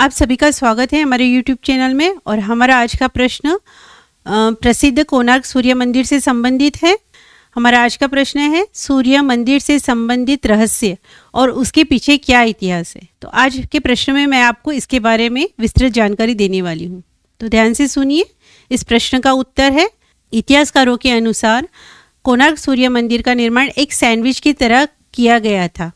आप सभी का स्वागत है हमारे YouTube चैनल में और हमारा आज का प्रश्न प्रसिद्ध कोणार्क सूर्य मंदिर से संबंधित है हमारा आज का प्रश्न है सूर्य मंदिर से संबंधित रहस्य और उसके पीछे क्या इतिहास है तो आज के प्रश्न में मैं आपको इसके बारे में विस्तृत जानकारी देने वाली हूँ तो ध्यान से सुनिए इस प्रश्न का उत्तर है इतिहासकारों के अनुसार कोणार्क सूर्य मंदिर का निर्माण एक सैंडविच की तरह किया गया था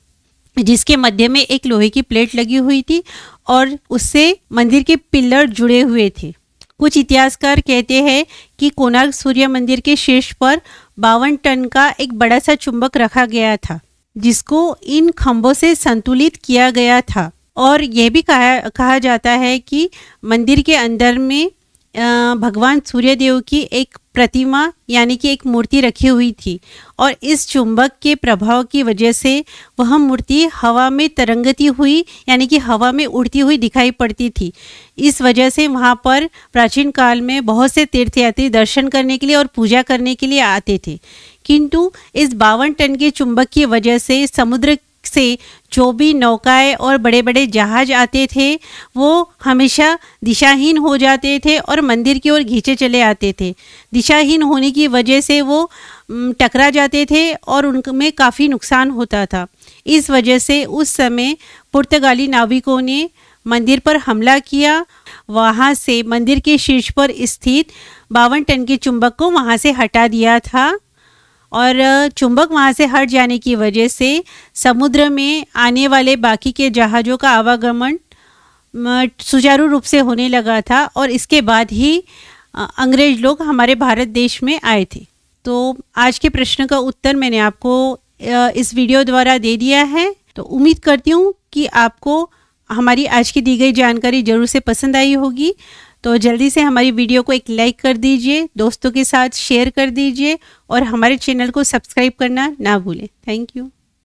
जिसके मध्य में एक लोहे की प्लेट लगी हुई थी और उससे मंदिर के पिलर जुड़े हुए थे कुछ इतिहासकार कहते हैं कि कोणार्क सूर्य मंदिर के शीर्ष पर बावन टन का एक बड़ा सा चुंबक रखा गया था जिसको इन खम्भों से संतुलित किया गया था और यह भी कहा कहा जाता है कि मंदिर के अंदर में भगवान सूर्यदेव की एक प्रतिमा यानी कि एक मूर्ति रखी हुई थी और इस चुंबक के प्रभाव की वजह से वह मूर्ति हवा में तरंगती हुई यानी कि हवा में उड़ती हुई दिखाई पड़ती थी इस वजह से वहाँ पर प्राचीन काल में बहुत से तीर्थयात्री दर्शन करने के लिए और पूजा करने के लिए आते थे किंतु इस बावन टन के चुंबक की वजह से समुद्र से जो भी नौकाएं और बड़े बड़े जहाज आते थे वो हमेशा दिशाहीन हो जाते थे और मंदिर की ओर घींचे चले आते थे दिशाहीन होने की वजह से वो टकरा जाते थे और उनमें काफ़ी नुकसान होता था इस वजह से उस समय पुर्तगाली नाविकों ने मंदिर पर हमला किया वहाँ से मंदिर के शीर्ष पर स्थित बावन टन के चुंबक को वहाँ से हटा दिया था और चुंबक वहाँ से हट जाने की वजह से समुद्र में आने वाले बाकी के जहाज़ों का आवागमन सुचारू रूप से होने लगा था और इसके बाद ही अंग्रेज लोग हमारे भारत देश में आए थे तो आज के प्रश्न का उत्तर मैंने आपको इस वीडियो द्वारा दे दिया है तो उम्मीद करती हूँ कि आपको हमारी आज की दी गई जानकारी ज़रूर से पसंद आई होगी तो जल्दी से हमारी वीडियो को एक लाइक कर दीजिए दोस्तों के साथ शेयर कर दीजिए और हमारे चैनल को सब्सक्राइब करना ना भूलें थैंक यू